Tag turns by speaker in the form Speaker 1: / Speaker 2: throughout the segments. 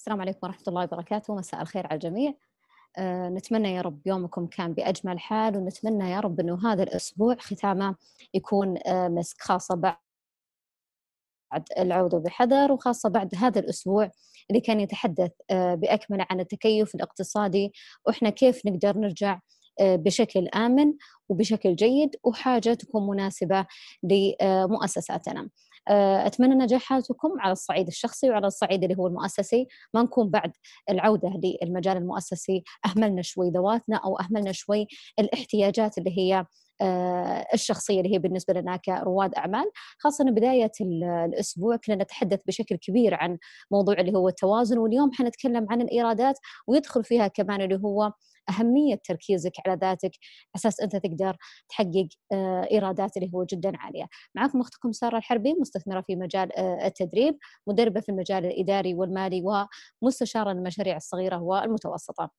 Speaker 1: السلام عليكم ورحمة الله وبركاته مساء الخير على الجميع أه نتمنى يا رب يومكم كان بأجمل حال ونتمنى يا رب أنه هذا الأسبوع ختامه يكون أه مسك خاصة بعد بعد العودة بحذر وخاصة بعد هذا الأسبوع اللي كان يتحدث آه، بأكمله عن التكيف الاقتصادي وإحنا كيف نقدر نرجع آه، بشكل آمن وبشكل جيد وحاجة تكون مناسبة لمؤسساتنا آه، اتمنى نجاحاتكم على الصعيد الشخصي وعلى الصعيد اللي هو المؤسسي ما نكون بعد العوده للمجال المؤسسي اهملنا شوي ذواتنا او اهملنا شوي الاحتياجات اللي هي آه، الشخصيه اللي هي بالنسبه لنا كرواد اعمال خاصه بدايه الاسبوع كنا نتحدث بشكل كبير عن موضوع اللي هو التوازن واليوم حنتكلم عن الايرادات ويدخل فيها كمان اللي هو أهمية تركيزك على ذاتك أساس أنت تقدر تحقق آه، إيرادات اللي هو جدا عالية معكم أختكم سارة الحربي مستثمرة في مجال آه، التدريب مدربة في المجال الإداري والمالي ومستشارة المشاريع الصغيرة والمتوسطة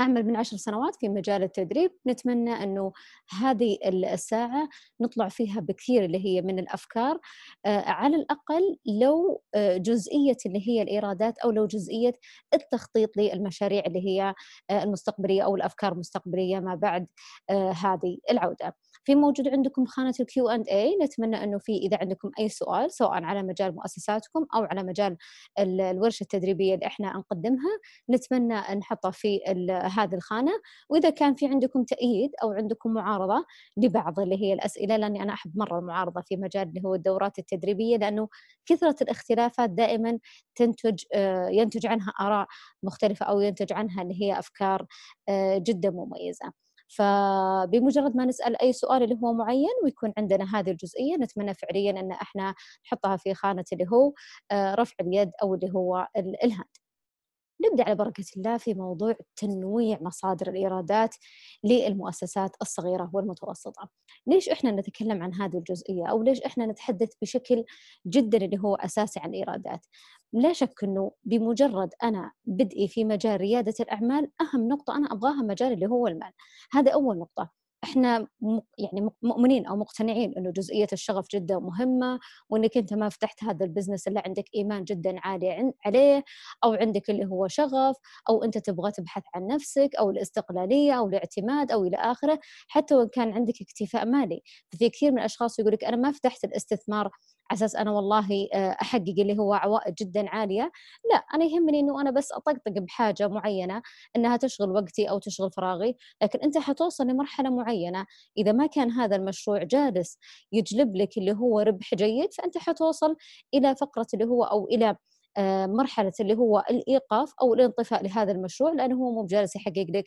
Speaker 1: اعمل من عشر سنوات في مجال التدريب نتمنى انه هذه الساعه نطلع فيها بكثير اللي هي من الافكار آه، على الاقل لو آه، جزئيه اللي هي الايرادات او لو جزئيه التخطيط للمشاريع اللي هي آه، المستقبليه او الافكار المستقبليه ما بعد هذه العوده. في موجود عندكم خانه الكيو اند اي نتمنى انه في اذا عندكم اي سؤال سواء على مجال مؤسساتكم او على مجال الورشه التدريبيه اللي احنا نقدمها نتمنى نحطها في هذه الخانه واذا كان في عندكم تأييد او عندكم معارضه لبعض اللي هي الاسئله لاني انا احب مره المعارضه في مجال اللي هو الدورات التدريبيه لانه كثره الاختلافات دائما تنتج آه، ينتج عنها اراء مختلفه او ينتج عنها اللي هي افكار آه، جدا مميزه. فبمجرد ما نسال اي سؤال اللي هو معين ويكون عندنا هذه الجزئيه نتمنى فعليا ان احنا نحطها في خانه اللي هو آه، رفع اليد او اللي هو الهاند. نبدأ على بركة الله في موضوع تنويع مصادر الإيرادات للمؤسسات الصغيرة والمتوسطة ليش إحنا نتكلم عن هذه الجزئية أو ليش إحنا نتحدث بشكل جدا اللي هو أساسي عن الإيرادات لا شك أنه بمجرد أنا بدئي في مجال ريادة الأعمال أهم نقطة أنا أبغاها مجال اللي هو المال هذا أول نقطة احنا يعني مؤمنين او مقتنعين انه جزئيه الشغف جدا مهمه وانك انت ما فتحت هذا البزنس الا عندك ايمان جدا عالي عليه او عندك اللي هو شغف او انت تبغى تبحث عن نفسك او الاستقلاليه او الاعتماد او الى اخره حتى وان كان عندك اكتفاء مالي ففي كثير من الاشخاص يقول لك انا ما فتحت الاستثمار اساس انا والله آه، احقق اللي هو عوائد جدا عاليه لا انا يهمني انه انا بس اطقطق بحاجه معينه انها تشغل وقتي او تشغل فراغي لكن انت حتوصل لمرحله معينه اذا ما كان هذا المشروع جالس يجلب لك اللي هو ربح جيد فانت حتوصل الى فقره اللي هو او الى آه، مرحلة اللي هو الإيقاف أو الانطفاء لهذا المشروع لأنه هو مو بجالس يحقق لك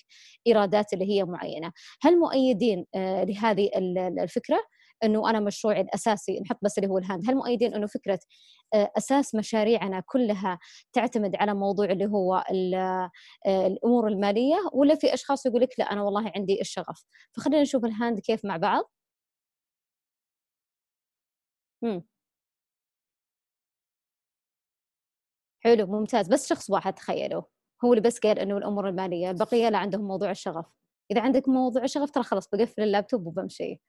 Speaker 1: إيرادات اللي هي معينة هل مؤيدين آه، لهذه الفكرة؟ انه انا مشروعي الاساسي نحط بس اللي هو الهاند هل مؤيدين انه فكره آه، اساس مشاريعنا كلها تعتمد على موضوع اللي هو آه، الامور الماليه ولا في اشخاص يقول لك لا انا والله عندي الشغف فخلينا نشوف الهاند كيف مع بعض مم. حلو ممتاز بس شخص واحد تخيلوا هو اللي بس قال انه الامور الماليه البقيه لا عندهم موضوع الشغف اذا عندك موضوع الشغف ترى خلاص بقفل اللابتوب وبمشي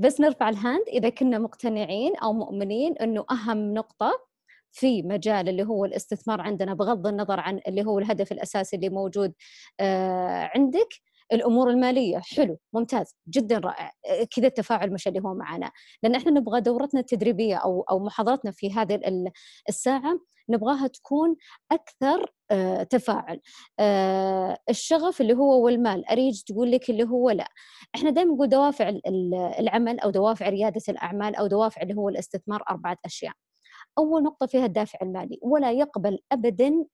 Speaker 1: بس نرفع الهاند اذا كنا مقتنعين او مؤمنين انه اهم نقطه في مجال اللي هو الاستثمار عندنا بغض النظر عن اللي هو الهدف الاساسي اللي موجود آه، عندك الامور الماليه حلو ممتاز جدا رائع آه، كذا التفاعل مش اللي هو معنا لان احنا نبغى دورتنا التدريبيه او او محاضرتنا في هذه الساعه نبغاها تكون اكثر آه، تفاعل آه، الشغف اللي هو والمال اريج تقول لك اللي هو لا احنا دائما نقول دوافع العمل او دوافع رياده الاعمال او دوافع اللي هو الاستثمار اربعه اشياء اول نقطه فيها الدافع المالي ولا يقبل ابدا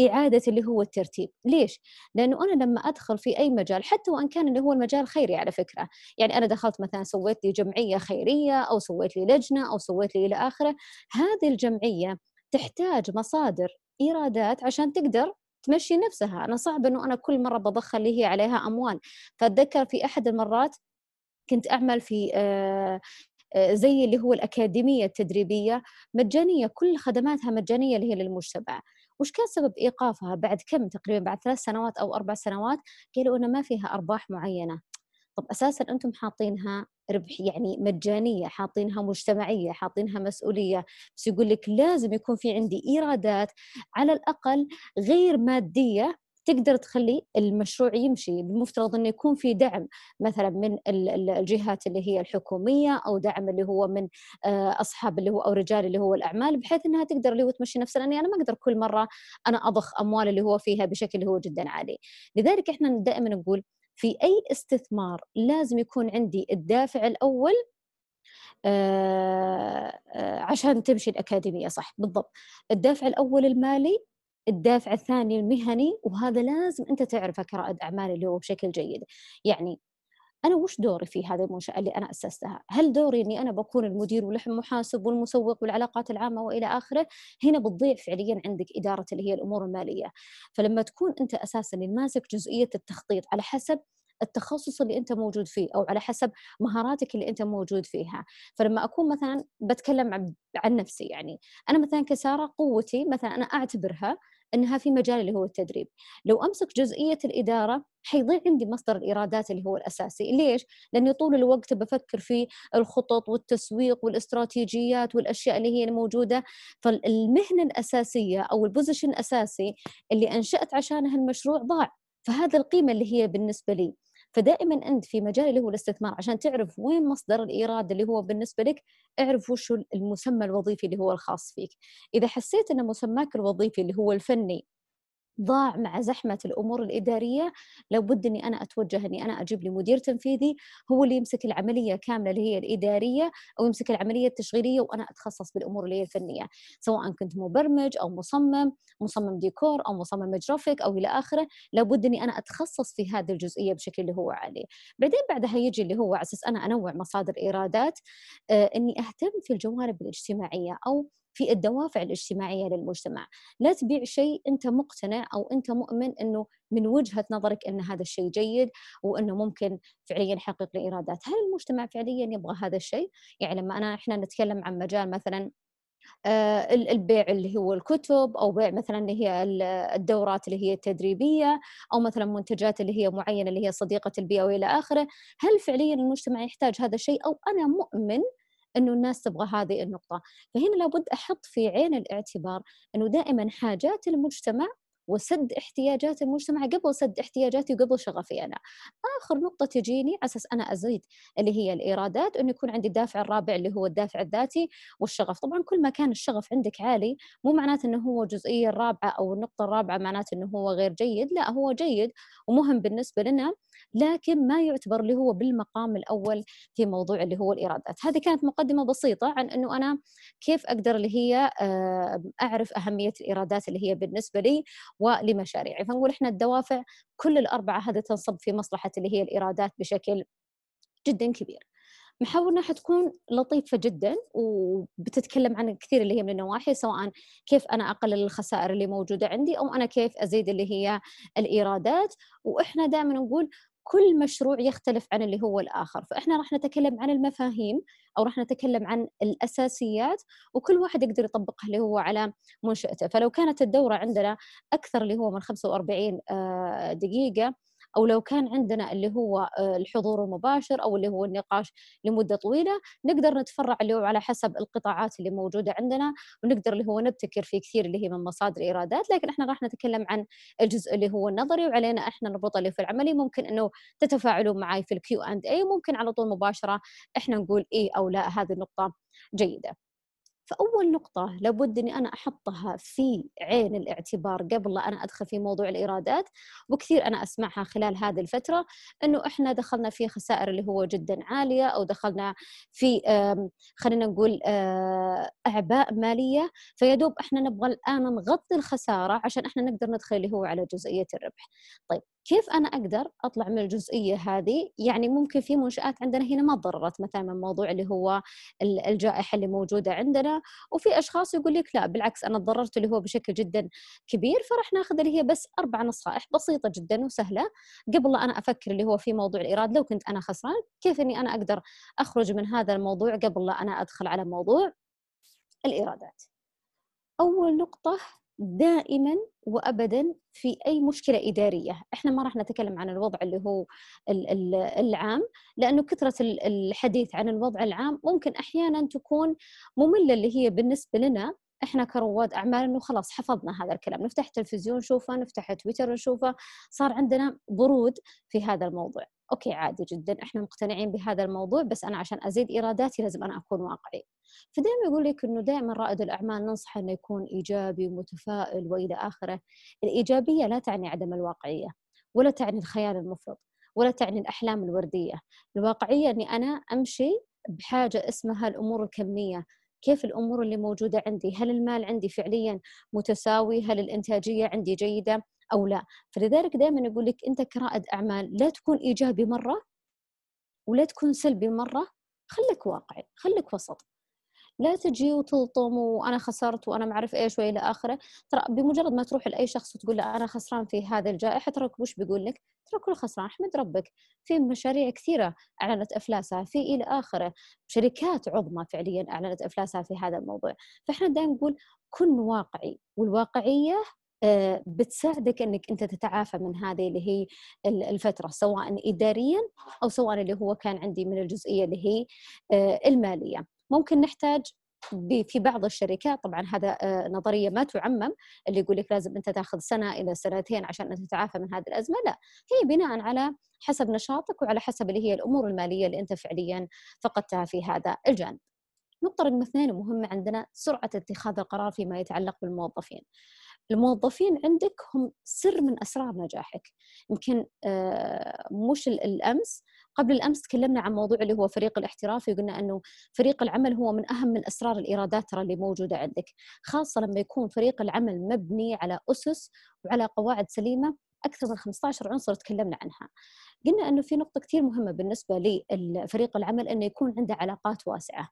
Speaker 1: إعادة اللي هو الترتيب ليش؟ لأنه أنا لما أدخل في أي مجال حتى وإن كان اللي هو المجال خيري على فكرة يعني أنا دخلت مثلا سويت لي جمعية خيرية أو سويت لي لجنة أو سويت لي إلى آخره هذه الجمعية تحتاج مصادر إيرادات عشان تقدر تمشي نفسها أنا صعب أنه أنا كل مرة بضخ اللي هي عليها أموال فأتذكر في أحد المرات كنت أعمل في آه, آه، زي اللي هو الأكاديمية التدريبية مجانية كل خدماتها مجانية اللي هي للمجتمع وش كان سبب ايقافها بعد كم تقريبا بعد ثلاث سنوات او اربع سنوات قالوا انه ما فيها ارباح معينه طب اساسا انتم حاطينها ربح يعني مجانيه حاطينها مجتمعيه حاطينها مسؤوليه بس يقول لك لازم يكون في عندي ايرادات على الاقل غير ماديه تقدر تخلي المشروع يمشي المفترض انه يكون في دعم مثلا من الجهات اللي هي الحكوميه او دعم اللي هو من آه، اصحاب اللي هو او رجال اللي هو الاعمال بحيث انها تقدر اللي هو تمشي نفسها لاني انا ما اقدر كل مره انا اضخ اموال اللي هو فيها بشكل اللي هو جدا عالي لذلك احنا دائما نقول في اي استثمار لازم يكون عندي الدافع الاول آه، آه، عشان تمشي الأكاديمية صح بالضبط الدافع الأول المالي الدافع الثاني المهني وهذا لازم انت تعرفه كرائد اعمال اللي هو بشكل جيد يعني انا وش دوري في هذه المنشاه اللي انا اسستها؟ هل دوري اني انا بكون المدير والمحاسب والمسوق والعلاقات العامه والى اخره؟ هنا بتضيع فعليا عندك اداره اللي هي الامور الماليه، فلما تكون انت اساسا ماسك جزئيه التخطيط على حسب التخصص اللي انت موجود فيه او على حسب مهاراتك اللي انت موجود فيها فلما اكون مثلا بتكلم عن نفسي يعني انا مثلا كساره قوتي مثلا انا اعتبرها انها في مجال اللي هو التدريب لو امسك جزئيه الاداره حيضيع عندي مصدر الايرادات اللي هو الاساسي ليش لاني طول الوقت بفكر في الخطط والتسويق والاستراتيجيات والاشياء اللي هي الموجوده فالمهنه الاساسيه او البوزيشن الاساسي اللي انشات عشانها المشروع ضاع فهذا القيمه اللي هي بالنسبه لي فدائما انت في مجال اللي هو الاستثمار عشان تعرف وين مصدر الايراد اللي هو بالنسبه لك اعرف وش المسمى الوظيفي اللي هو الخاص فيك اذا حسيت ان مسماك الوظيفي اللي هو الفني ضاع مع زحمة الأمور الإدارية لابد أني أنا أتوجه أني أنا أجيب لي مدير تنفيذي هو اللي يمسك العملية كاملة اللي هي الإدارية أو يمسك العملية التشغيلية وأنا أتخصص بالأمور اللي هي الفنية سواء كنت مبرمج أو مصمم مصمم ديكور أو مصمم جرافيك أو إلى آخره لابد أني أنا أتخصص في هذه الجزئية بشكل اللي هو عليه بعدين بعدها يجي اللي هو على أساس أنا أنوع مصادر إيرادات آه، أني أهتم في الجوانب الاجتماعية أو في الدوافع الاجتماعية للمجتمع لا تبيع شيء أنت مقتنع أو أنت مؤمن أنه من وجهة نظرك أن هذا الشيء جيد وأنه ممكن فعليا يحقق لي إيرادات هل المجتمع فعليا يبغى هذا الشيء؟ يعني لما أنا إحنا نتكلم عن مجال مثلا آه، البيع اللي هو الكتب او بيع مثلا اللي هي الدورات اللي هي التدريبيه او مثلا منتجات اللي هي معينه اللي هي صديقه البيئه والى اخره، هل فعليا المجتمع يحتاج هذا الشيء او انا مؤمن انه الناس تبغى هذه النقطه فهنا لابد احط في عين الاعتبار انه دائما حاجات المجتمع وسد احتياجات المجتمع قبل سد احتياجاتي وقبل شغفي انا. اخر نقطه تجيني على اساس انا ازيد اللي هي الايرادات انه يكون عندي الدافع الرابع اللي هو الدافع الذاتي والشغف، طبعا كل ما كان الشغف عندك عالي مو معناته انه هو الجزئيه الرابعه او النقطه الرابعه معناته انه هو غير جيد، لا هو جيد ومهم بالنسبه لنا لكن ما يعتبر اللي هو بالمقام الاول في موضوع اللي هو الايرادات هذه كانت مقدمه بسيطه عن انه انا كيف اقدر اللي هي اعرف اهميه الايرادات اللي هي بالنسبه لي ولمشاريعي فنقول احنا الدوافع كل الاربعه هذه تنصب في مصلحه اللي هي الايرادات بشكل جدا كبير محاورنا حتكون لطيفة جدا وبتتكلم عن كثير اللي هي من النواحي سواء كيف أنا أقلل الخسائر اللي موجودة عندي أو أنا كيف أزيد اللي هي الإيرادات وإحنا دائما نقول كل مشروع يختلف عن اللي هو الاخر فاحنا راح نتكلم عن المفاهيم او راح نتكلم عن الاساسيات وكل واحد يقدر يطبقها اللي هو على منشاته فلو كانت الدوره عندنا اكثر اللي هو من 45 آه، دقيقه او لو كان عندنا اللي هو آه، الحضور المباشر او اللي هو النقاش لمده طويله نقدر نتفرع اللي هو على حسب القطاعات اللي موجوده عندنا ونقدر اللي هو نبتكر في كثير اللي هي من مصادر ايرادات لكن احنا راح نتكلم عن الجزء اللي هو النظري وعلينا احنا نربطه اللي في العملي ممكن انه تتفاعلون معي في الكيو اند اي ممكن على طول مباشره احنا نقول اي او لا هذه النقطه جيده فاول نقطه لابد اني انا احطها في عين الاعتبار قبل لا انا ادخل في موضوع الايرادات وكثير انا اسمعها خلال هذه الفتره انه احنا دخلنا في خسائر اللي هو جدا عاليه او دخلنا في خلينا نقول آه، اعباء ماليه فيدوب احنا نبغى الان نغطي الخساره عشان احنا نقدر ندخل اللي هو على جزئيه الربح طيب كيف انا اقدر اطلع من الجزئيه هذه يعني ممكن في منشات عندنا هنا ما تضررت مثلا من موضوع اللي هو الجائحه اللي موجوده عندنا وفي اشخاص يقول لك لا بالعكس انا تضررت اللي هو بشكل جدا كبير فراح ناخذ اللي هي بس اربع نصائح بسيطه جدا وسهله قبل لا انا افكر اللي هو في موضوع الايراد لو كنت انا خسران كيف اني انا اقدر اخرج من هذا الموضوع قبل لا انا ادخل على موضوع الايرادات اول نقطه دائما وابدا في اي مشكله اداريه، احنا ما راح نتكلم عن الوضع اللي هو العام لانه كثره الحديث عن الوضع العام ممكن احيانا تكون ممله اللي هي بالنسبه لنا احنا كرواد اعمال انه خلاص حفظنا هذا الكلام، نفتح التلفزيون نشوفه، نفتح تويتر نشوفه، صار عندنا برود في هذا الموضوع. اوكي عادي جدا احنا مقتنعين بهذا الموضوع بس انا عشان ازيد ايراداتي لازم انا اكون واقعي فدائما يقول لك انه دائما رائد الاعمال ننصح انه يكون ايجابي ومتفائل والى اخره الايجابيه لا تعني عدم الواقعيه ولا تعني الخيال المفرط ولا تعني الاحلام الورديه الواقعيه اني انا امشي بحاجه اسمها الامور الكميه كيف الامور اللي موجوده عندي هل المال عندي فعليا متساوي هل الانتاجيه عندي جيده او لا فلذلك دائما اقول لك انت كرائد اعمال لا تكون ايجابي مره ولا تكون سلبي مره خليك واقعي خليك وسط لا تجي وتلطم وانا خسرت وانا ما اعرف ايش والى اخره ترى بمجرد ما تروح لاي شخص وتقول له انا خسران في هذه الجائحه ترى وش بيقول لك؟ ترى كل خسران احمد ربك في مشاريع كثيره اعلنت افلاسها في الى اخره شركات عظمى فعليا اعلنت افلاسها في هذا الموضوع فاحنا دائما نقول كن واقعي والواقعيه آه، بتساعدك انك انت تتعافى من هذه اللي هي الفتره سواء اداريا او سواء اللي هو كان عندي من الجزئيه اللي هي آه، الماليه ممكن نحتاج في بعض الشركات طبعا هذا آه، نظريه ما تعمم اللي يقول لك لازم انت تاخذ سنه الى سنتين عشان تتعافى من هذه الازمه لا هي بناء على حسب نشاطك وعلى حسب اللي هي الامور الماليه اللي انت فعليا فقدتها في هذا الجانب. النقطه رقم اثنين ومهمه عندنا سرعه اتخاذ القرار فيما يتعلق بالموظفين. الموظفين عندك هم سر من اسرار نجاحك يمكن آه، مش الامس قبل الامس تكلمنا عن موضوع اللي هو فريق الاحترافي وقلنا انه فريق العمل هو من اهم من اسرار الايرادات ترى اللي موجوده عندك خاصه لما يكون فريق العمل مبني على اسس وعلى قواعد سليمه اكثر من 15 عنصر تكلمنا عنها قلنا انه في نقطه كثير مهمه بالنسبه لفريق العمل انه يكون عنده علاقات واسعه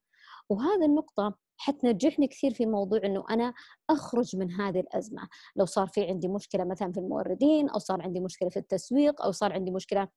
Speaker 1: وهذه النقطة حتنجحني كثير في موضوع انه انا اخرج من هذه الازمه، لو صار في عندي مشكله مثلا في الموردين او صار عندي مشكله في التسويق او صار عندي مشكله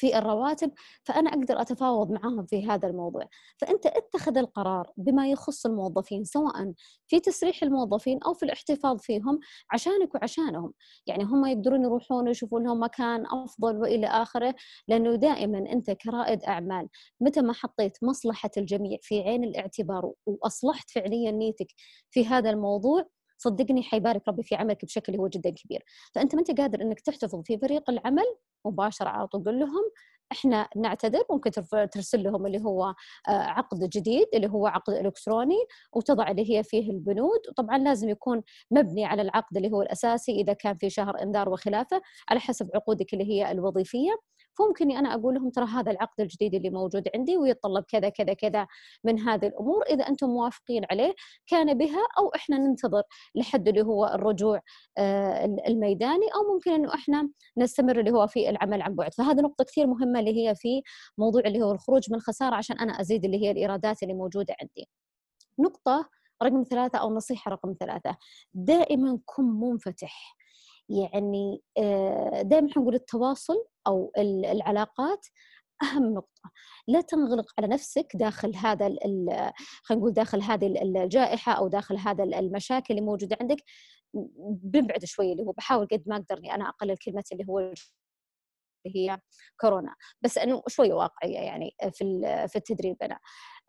Speaker 1: في الرواتب فأنا أقدر أتفاوض معهم في هذا الموضوع فأنت اتخذ القرار بما يخص الموظفين سواء في تسريح الموظفين أو في الاحتفاظ فيهم عشانك وعشانهم يعني هم يقدرون يروحون ويشوفون لهم مكان أفضل وإلى آخره لأنه دائما أنت كرائد أعمال متى ما حطيت مصلحة الجميع في عين الاعتبار وأصلحت فعليا نيتك في هذا الموضوع صدقني حيبارك ربي في عملك بشكل هو جدا كبير فانت ما انت قادر انك تحتفظ في فريق العمل مباشره على طول لهم احنا نعتذر ممكن ترسل لهم اللي هو آه، عقد جديد اللي هو عقد الكتروني وتضع اللي هي فيه البنود وطبعا لازم يكون مبني على العقد اللي هو الاساسي اذا كان في شهر انذار وخلافه على حسب عقودك اللي هي الوظيفيه فممكن أنا أقول لهم ترى هذا العقد الجديد اللي موجود عندي ويتطلب كذا كذا كذا من هذه الأمور إذا أنتم موافقين عليه كان بها أو إحنا ننتظر لحد اللي هو الرجوع آه، الميداني أو ممكن أنه إحنا نستمر اللي هو في العمل عن بعد فهذه نقطة كثير مهمة اللي هي في موضوع اللي هو الخروج من الخسارة عشان أنا أزيد اللي هي الإيرادات اللي موجودة عندي نقطة رقم ثلاثة أو نصيحة رقم ثلاثة دائما كن منفتح يعني آه، دائما حنقول التواصل او العلاقات اهم نقطه لا تنغلق على نفسك داخل هذا خلينا نقول داخل هذه الجائحه او داخل هذا المشاكل اللي موجوده عندك بنبعد شوي اللي هو بحاول قد ما اقدر اني انا اقلل كلمه اللي هو اللي هي كورونا بس انه شوي واقعيه يعني في في التدريب انا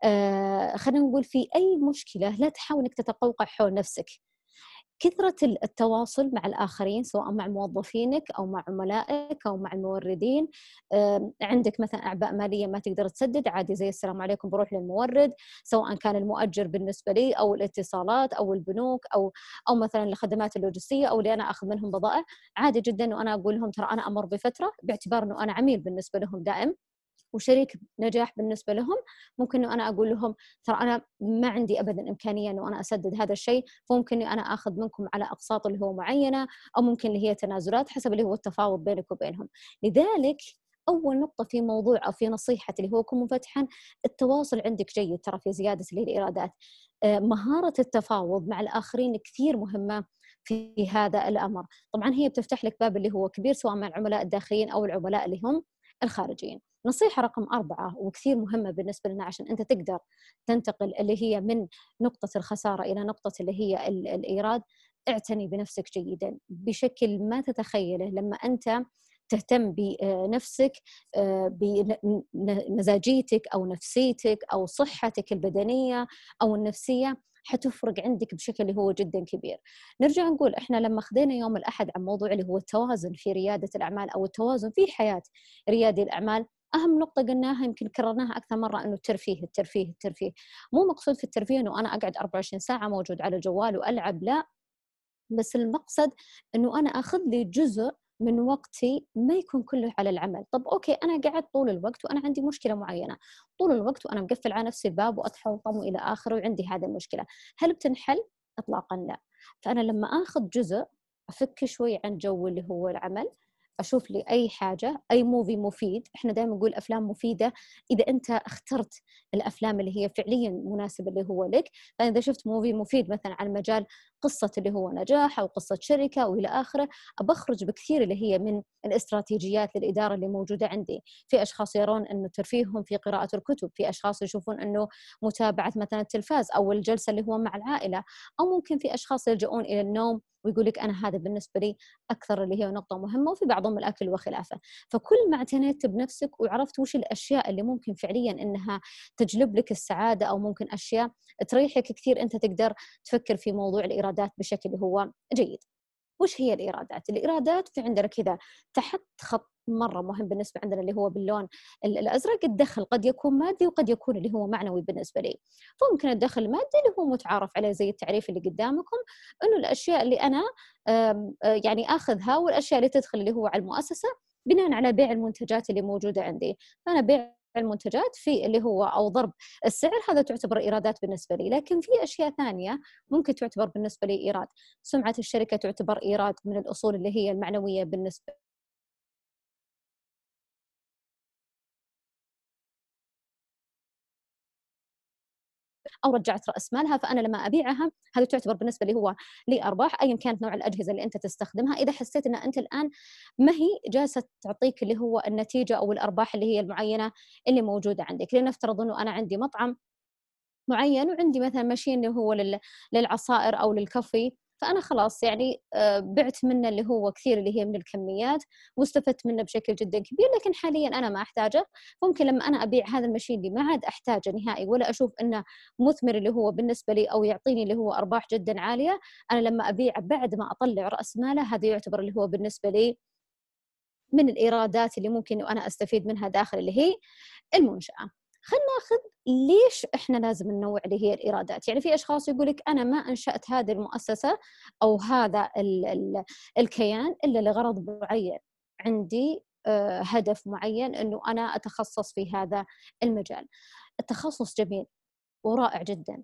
Speaker 1: آه خلينا نقول في اي مشكله لا تحاول انك تتقوقع حول نفسك كثرة التواصل مع الآخرين سواء مع موظفينك أو مع عملائك أو مع الموردين عندك مثلا أعباء مالية ما تقدر تسدد عادي زي السلام عليكم بروح للمورد سواء كان المؤجر بالنسبة لي أو الاتصالات أو البنوك أو أو مثلا الخدمات اللوجستية أو اللي أنا أخذ منهم بضائع عادي جدا وأنا أقول لهم ترى أنا أمر بفترة باعتبار أنه أنا عميل بالنسبة لهم دائم وشريك نجاح بالنسبه لهم ممكن انه انا اقول لهم ترى انا ما عندي ابدا امكانيه انه انا اسدد هذا الشيء فممكن اني انا اخذ منكم على اقساط اللي هو معينه او ممكن اللي هي تنازلات حسب اللي هو التفاوض بينك وبينهم لذلك اول نقطه في موضوع او في نصيحه اللي هو كن منفتحا التواصل عندك جيد ترى في زياده الايرادات آه، مهاره التفاوض مع الاخرين كثير مهمه في هذا الامر طبعا هي بتفتح لك باب اللي هو كبير سواء مع العملاء الداخليين او العملاء اللي هم الخارجيين نصيحة رقم أربعة وكثير مهمة بالنسبة لنا عشان أنت تقدر تنتقل اللي هي من نقطة الخسارة إلى نقطة اللي هي الإيراد اعتني بنفسك جيدا بشكل ما تتخيله لما أنت تهتم بنفسك آه، بمزاجيتك أو نفسيتك أو صحتك البدنية أو النفسية حتفرق عندك بشكل اللي هو جدا كبير نرجع نقول احنا لما خذينا يوم الاحد عن موضوع اللي هو التوازن في رياده الاعمال او التوازن في حياه ريادي الاعمال اهم نقطه قلناها يمكن كررناها اكثر مره انه الترفيه الترفيه الترفيه مو مقصود في الترفيه انه انا اقعد 24 ساعه موجود على الجوال والعب لا بس المقصد انه انا اخذ لي جزء من وقتي ما يكون كله على العمل طب اوكي انا قعدت طول الوقت وانا عندي مشكله معينه طول الوقت وانا مقفل على نفسي الباب واتحوطم والى اخره وعندي هذه المشكله هل بتنحل اطلاقا لا فانا لما اخذ جزء افك شوي عن جو اللي هو العمل اشوف لي اي حاجه اي موفي مفيد احنا دائما نقول افلام مفيده اذا انت اخترت الافلام اللي هي فعليا مناسبه اللي هو لك فانا اذا شفت موفي مفيد مثلا على مجال قصه اللي هو نجاح او قصه شركه او الى اخره بخرج بكثير اللي هي من الاستراتيجيات للاداره اللي موجوده عندي في اشخاص يرون انه ترفيههم في قراءه الكتب في اشخاص يشوفون انه متابعه مثلا التلفاز او الجلسه اللي هو مع العائله او ممكن في اشخاص يلجؤون الى النوم ويقول لك انا هذا بالنسبه لي اكثر اللي هي نقطه مهمه وفي بعضهم الاكل وخلافه فكل ما اعتنيت بنفسك وعرفت وش الاشياء اللي ممكن فعليا انها تجلب لك السعاده او ممكن اشياء تريحك كثير انت تقدر تفكر في موضوع الايرادات بشكل هو جيد وش هي الإيرادات؟ الإيرادات في عندنا كذا تحت خط مره مهم بالنسبه عندنا اللي هو باللون الازرق الدخل قد يكون مادي وقد يكون اللي هو معنوي بالنسبه لي فممكن الدخل المادي اللي هو متعارف عليه زي التعريف اللي قدامكم انه الاشياء اللي انا آه، يعني اخذها والاشياء اللي تدخل اللي هو على المؤسسه بناء على بيع المنتجات اللي موجوده عندي فانا بيع المنتجات في اللي هو او ضرب السعر هذا تعتبر ايرادات بالنسبه لي لكن في اشياء ثانيه ممكن تعتبر بالنسبه لي ايراد سمعه الشركه تعتبر ايراد من الاصول اللي هي المعنويه بالنسبه او رجعت راس مالها فانا لما ابيعها هذه تعتبر بالنسبه لي هو لي ارباح ايا كانت نوع الاجهزه اللي انت تستخدمها اذا حسيت ان انت الان ما هي جالسه تعطيك اللي هو النتيجه او الارباح اللي هي المعينه اللي موجوده عندك لنفترض انه انا عندي مطعم معين وعندي مثلا ماشين اللي هو للعصائر او للكافي فانا خلاص يعني آه، بعت منه اللي هو كثير اللي هي من الكميات واستفدت منه بشكل جدا كبير لكن حاليا انا ما احتاجه ممكن لما انا ابيع هذا المشين اللي ما عاد احتاجه نهائي ولا اشوف انه مثمر اللي هو بالنسبه لي او يعطيني اللي هو ارباح جدا عاليه انا لما ابيعه بعد ما اطلع راس ماله هذا يعتبر اللي هو بالنسبه لي من الايرادات اللي ممكن انا استفيد منها داخل اللي هي المنشاه خلينا ناخذ ليش احنا لازم ننوع اللي هي الإيرادات يعني في أشخاص يقول لك أنا ما أنشأت هذه المؤسسة أو هذا الـ الـ الكيان إلا لغرض معين عندي آه، هدف معين انه انا اتخصص في هذا المجال. التخصص جميل ورائع جدا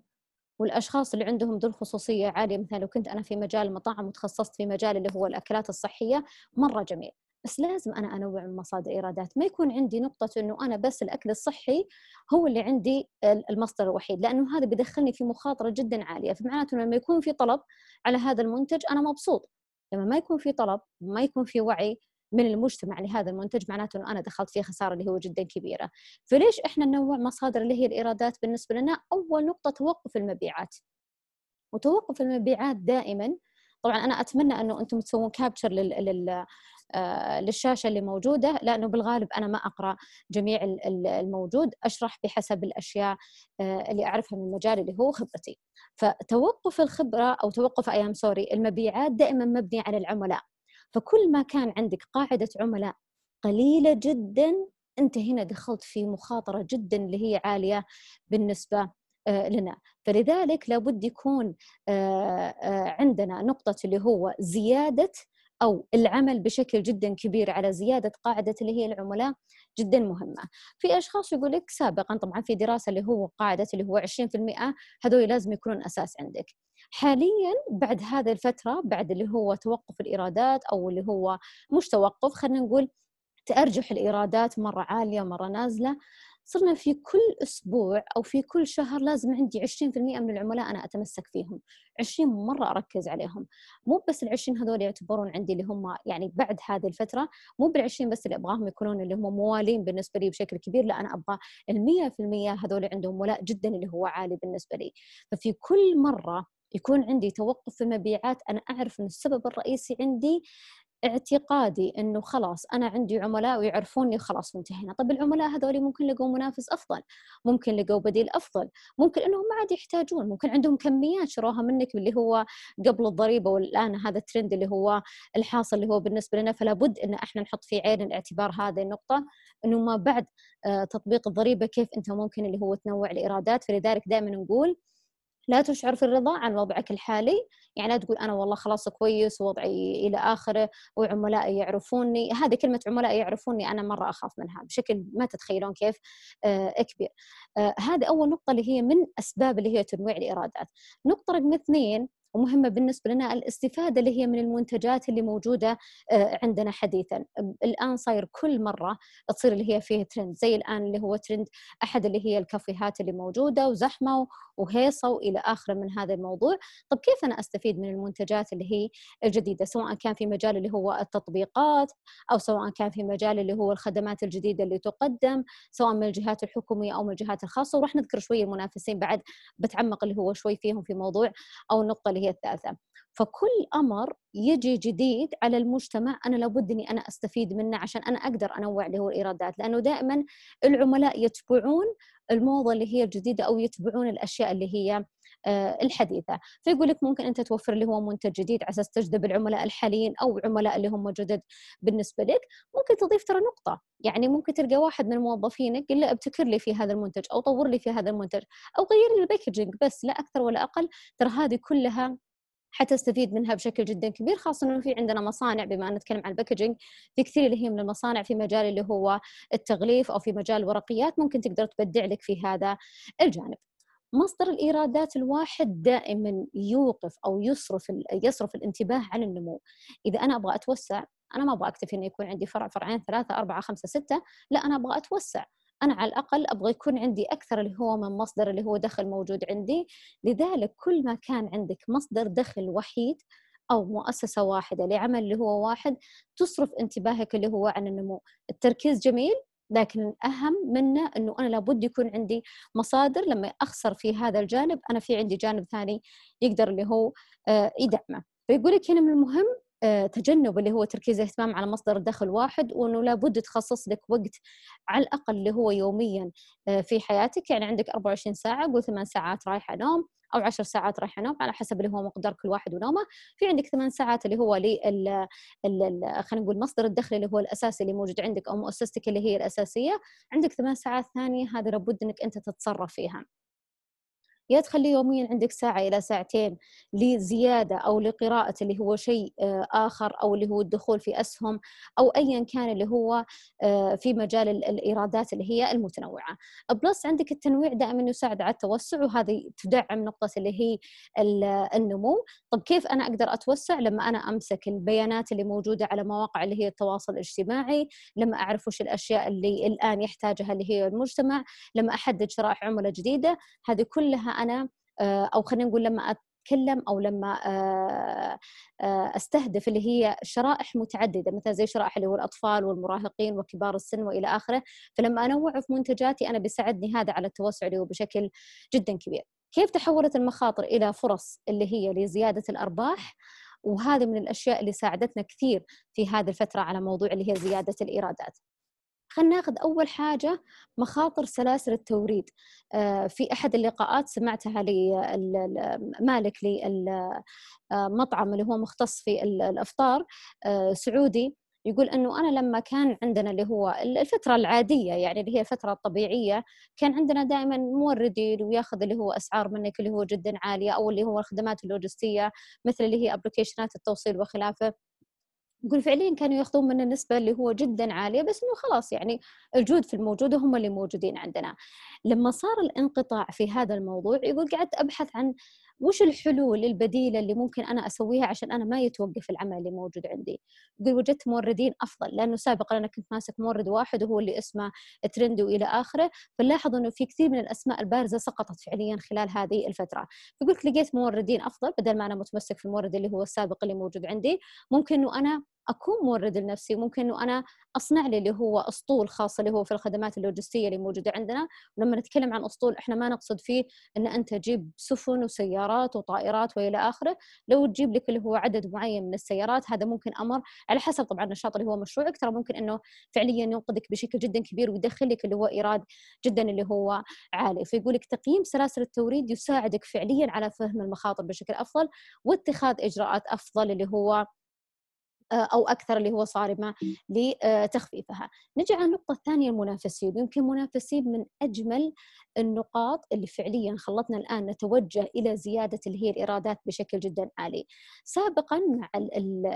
Speaker 1: والاشخاص اللي عندهم ذو الخصوصيه عاليه مثلا لو كنت انا في مجال المطاعم وتخصصت في مجال اللي هو الاكلات الصحيه مره جميل بس لازم انا انوع من مصادر ايرادات ما يكون عندي نقطه انه انا بس الاكل الصحي هو اللي عندي المصدر الوحيد لانه هذا بيدخلني في مخاطره جدا عاليه فمعناته لما يكون في طلب على هذا المنتج انا مبسوط لما ما يكون في طلب ما يكون في وعي من المجتمع لهذا المنتج معناته انه انا دخلت فيه خساره اللي هو جدا كبيره فليش احنا ننوع مصادر اللي هي الايرادات بالنسبه لنا اول نقطه توقف المبيعات وتوقف المبيعات دائما طبعا انا اتمنى انه انتم تسوون كابتشر لل, لل... آه، للشاشه اللي موجوده لانه بالغالب انا ما اقرا جميع الموجود اشرح بحسب الاشياء آه، اللي اعرفها من مجالي اللي هو خبرتي فتوقف الخبره او توقف ايام سوري المبيعات دائما مبني على العملاء فكل ما كان عندك قاعده عملاء قليله جدا انت هنا دخلت في مخاطره جدا اللي هي عاليه بالنسبه آه، لنا فلذلك لابد يكون آه، آه، عندنا نقطة اللي هو زيادة أو العمل بشكل جدا كبير على زيادة قاعدة اللي هي العملاء جدا مهمة في أشخاص يقول لك سابقا طبعا في دراسة اللي هو قاعدة اللي هو 20% هذول لازم يكونون أساس عندك حاليا بعد هذه الفترة بعد اللي هو توقف الإيرادات أو اللي هو مش توقف خلينا نقول تأرجح الإيرادات مرة عالية مرة نازلة صرنا في كل اسبوع او في كل شهر لازم عندي 20% من العملاء انا اتمسك فيهم 20 مره اركز عليهم مو بس ال20 هذول يعتبرون عندي اللي هم يعني بعد هذه الفتره مو بال20 بس اللي ابغاهم يكونون اللي هم موالين بالنسبه لي بشكل كبير لا انا ابغى ال100% هذول عندهم ولاء جدا اللي هو عالي بالنسبه لي ففي كل مره يكون عندي توقف في المبيعات انا اعرف ان السبب الرئيسي عندي اعتقادي انه خلاص انا عندي عملاء ويعرفوني خلاص وانتهينا، طب العملاء هذول ممكن لقوا منافس افضل، ممكن لقوا بديل افضل، ممكن انهم ما عاد يحتاجون، ممكن عندهم كميات شروها منك اللي هو قبل الضريبه والان هذا الترند اللي هو الحاصل اللي هو بالنسبه لنا فلا بد ان احنا نحط في عين الاعتبار هذه النقطه انه ما بعد آه، تطبيق الضريبه كيف انت ممكن اللي هو تنوع الايرادات فلذلك دائما نقول لا تشعر في الرضا عن وضعك الحالي يعني لا تقول انا والله خلاص كويس ووضعي الى اخره وعملائي يعرفوني هذه كلمه عملائي يعرفوني انا مره اخاف منها بشكل ما تتخيلون كيف آه، كبير آه، هذه اول نقطه اللي هي من اسباب اللي هي تنويع الايرادات نقطه رقم اثنين ومهمة بالنسبة لنا الاستفادة اللي هي من المنتجات اللي موجودة آه، عندنا حديثا الآن صاير كل مرة تصير اللي هي فيه ترند زي الآن اللي هو ترند أحد اللي هي الكافيهات اللي موجودة وزحمة وهيصة وإلى آخره من هذا الموضوع طب كيف أنا أستفيد من المنتجات اللي هي الجديدة سواء كان في مجال اللي هو التطبيقات أو سواء كان في مجال اللي هو الخدمات الجديدة اللي تقدم سواء من الجهات الحكومية أو من الجهات الخاصة وراح نذكر شوية المنافسين بعد بتعمق اللي هو شوي فيهم في موضوع أو النقطة اللي اللي هي الثالثه فكل امر يجي جديد على المجتمع انا لابد اني انا استفيد منه عشان انا اقدر انوع اللي هو الايرادات لانه دائما العملاء يتبعون الموضه اللي هي الجديده او يتبعون الاشياء اللي هي آه، الحديثه فيقول لك ممكن انت توفر اللي هو منتج جديد على اساس تجذب العملاء الحاليين او عملاء اللي هم جدد بالنسبه لك ممكن تضيف ترى نقطه يعني ممكن تلقى واحد من موظفينك قل له ابتكر لي في هذا المنتج او طور لي في هذا المنتج او غير لي الباكجينج بس لا اكثر ولا اقل ترى هذه كلها حتستفيد منها بشكل جدا كبير خاصه انه في عندنا مصانع بما ان نتكلم عن الباكجينج في كثير اللي هي من المصانع في مجال اللي هو التغليف او في مجال الورقيات ممكن تقدر تبدع لك في هذا الجانب مصدر الايرادات الواحد دائما يوقف او يصرف يصرف الانتباه عن النمو اذا انا ابغى اتوسع انا ما ابغى اكتفي انه يكون عندي فرع فرعين ثلاثه اربعه خمسه سته لا انا ابغى اتوسع انا على الاقل ابغى يكون عندي اكثر اللي هو من مصدر اللي هو دخل موجود عندي لذلك كل ما كان عندك مصدر دخل وحيد أو مؤسسة واحدة لعمل اللي هو واحد تصرف انتباهك اللي هو عن النمو التركيز جميل لكن الأهم منه أنه أنا لابد يكون عندي مصادر لما أخسر في هذا الجانب أنا في عندي جانب ثاني يقدر اللي هو آه، يدعمه فيقول لك هنا من المهم آه، تجنب اللي هو تركيز الاهتمام على مصدر دخل واحد وانه لابد تخصص لك وقت على الاقل اللي هو يوميا آه، في حياتك يعني عندك 24 ساعه قول ثمان ساعات رايحه نوم او عشر ساعات راح ينام على حسب اللي هو مقدار كل واحد ونومه في عندك ثمان ساعات اللي هو لل خلينا نقول مصدر الدخل اللي هو الاساسي اللي موجود عندك او مؤسستك اللي هي الاساسيه عندك ثمان ساعات ثانيه هذه لابد انك انت تتصرف فيها يا تخلي يوميا عندك ساعة إلى ساعتين لزيادة أو لقراءة اللي هو شيء آه، آخر أو اللي هو الدخول في أسهم أو أيا كان اللي هو آه، في مجال الإيرادات اللي هي المتنوعة بلس عندك التنويع دائما يساعد على التوسع وهذه تدعم نقطة اللي هي النمو طب كيف أنا أقدر أتوسع لما أنا أمسك البيانات اللي موجودة على مواقع اللي هي التواصل الاجتماعي لما أعرف وش الأشياء اللي الآن يحتاجها اللي هي المجتمع لما أحدد شرائح عملة جديدة هذه كلها انا آه، او خلينا نقول لما اتكلم او لما آه، آه، استهدف اللي هي شرائح متعدده مثلا زي شرائح اللي هو الاطفال والمراهقين وكبار السن والى اخره فلما انوع في منتجاتي انا بيساعدني هذا على التوسع اللي هو بشكل جدا كبير كيف تحولت المخاطر الى فرص اللي هي لزياده الارباح وهذه من الاشياء اللي ساعدتنا كثير في هذه الفتره على موضوع اللي هي زياده الايرادات خلينا ناخذ أول حاجة مخاطر سلاسل التوريد آه، في أحد اللقاءات سمعتها لمالك للمطعم آه، اللي هو مختص في الأفطار آه، سعودي يقول انه انا لما كان عندنا اللي هو الفتره العاديه يعني اللي هي الفتره الطبيعيه كان عندنا دائما موردين وياخذ اللي هو اسعار منك اللي هو جدا عاليه او اللي هو الخدمات اللوجستيه مثل اللي هي ابلكيشنات التوصيل وخلافه نقول فعليا كانوا ياخذون من النسبه اللي هو جدا عاليه بس انه خلاص يعني الجود في الموجوده هم اللي موجودين عندنا لما صار الانقطاع في هذا الموضوع يقول قعدت ابحث عن وش الحلول البديله اللي ممكن انا اسويها عشان انا ما يتوقف العمل اللي موجود عندي يقول وجدت موردين افضل لانه سابقا انا كنت ماسك مورد واحد وهو اللي اسمه ترند والى اخره فنلاحظ انه في كثير من الاسماء البارزه سقطت فعليا خلال هذه الفتره فقلت لقيت موردين افضل بدل ما انا متمسك في المورد اللي هو السابق اللي موجود عندي ممكن انه انا اكون مورد لنفسي ممكن انه انا اصنع لي اللي هو اسطول خاص اللي هو في الخدمات اللوجستيه اللي موجوده عندنا ولما نتكلم عن اسطول احنا ما نقصد فيه ان انت تجيب سفن وسيارات وطائرات والى اخره لو تجيب لك اللي هو عدد معين من السيارات هذا ممكن امر على حسب طبعا النشاط اللي هو مشروعك ترى ممكن انه فعليا ينقذك بشكل جدا كبير ويدخل لك اللي هو ايراد جدا اللي هو عالي فيقول لك تقييم سلاسل التوريد يساعدك فعليا على فهم المخاطر بشكل افضل واتخاذ اجراءات افضل اللي هو آه، او اكثر اللي هو صارمه لتخفيفها. نجي على النقطه الثانيه المنافسين، يمكن منافسين من اجمل النقاط اللي فعليا خلتنا الان نتوجه الى زياده اللي هي الايرادات بشكل جدا عالي. سابقا مع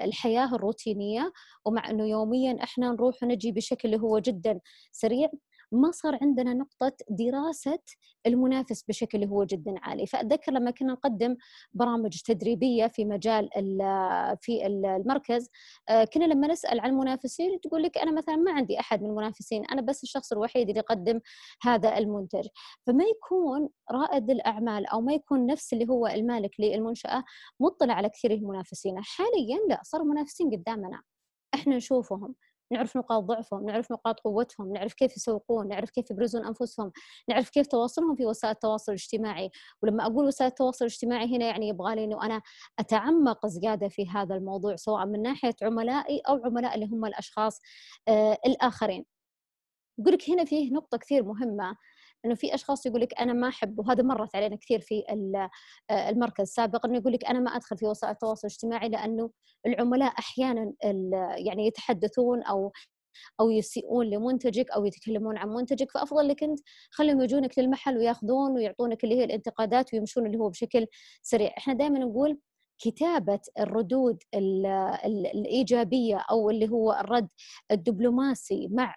Speaker 1: الحياه الروتينيه ومع انه يوميا احنا نروح ونجي بشكل اللي هو جدا سريع ما صار عندنا نقطه دراسه المنافس بشكل هو جدا عالي فاتذكر لما كنا نقدم برامج تدريبيه في مجال في المركز آه، كنا لما نسال عن المنافسين تقول لك انا مثلا ما عندي احد من المنافسين انا بس الشخص الوحيد اللي يقدم هذا المنتج فما يكون رائد الاعمال او ما يكون نفس اللي هو المالك للمنشاه مطلع على كثير من منافسينا حاليا لا صار منافسين قدامنا احنا نشوفهم نعرف نقاط ضعفهم نعرف نقاط قوتهم نعرف كيف يسوقون نعرف كيف يبرزون انفسهم نعرف كيف تواصلهم في وسائل التواصل الاجتماعي ولما اقول وسائل التواصل الاجتماعي هنا يعني يبغى لي انه انا اتعمق زياده في هذا الموضوع سواء من ناحيه عملائي او عملاء اللي هم الاشخاص آه الاخرين يقول لك هنا فيه نقطه كثير مهمه انه في اشخاص يقول لك انا ما احب وهذا مرت علينا كثير في آه، المركز سابقا انه يقول لك انا ما ادخل في وسائل التواصل الاجتماعي لانه العملاء احيانا يعني يتحدثون او او يسيئون لمنتجك او يتكلمون عن منتجك فافضل لك انت خليهم يجونك للمحل وياخذون ويعطونك اللي هي الانتقادات ويمشون اللي هو بشكل سريع احنا دائما نقول كتابه الردود الايجابيه او اللي هو الرد الدبلوماسي مع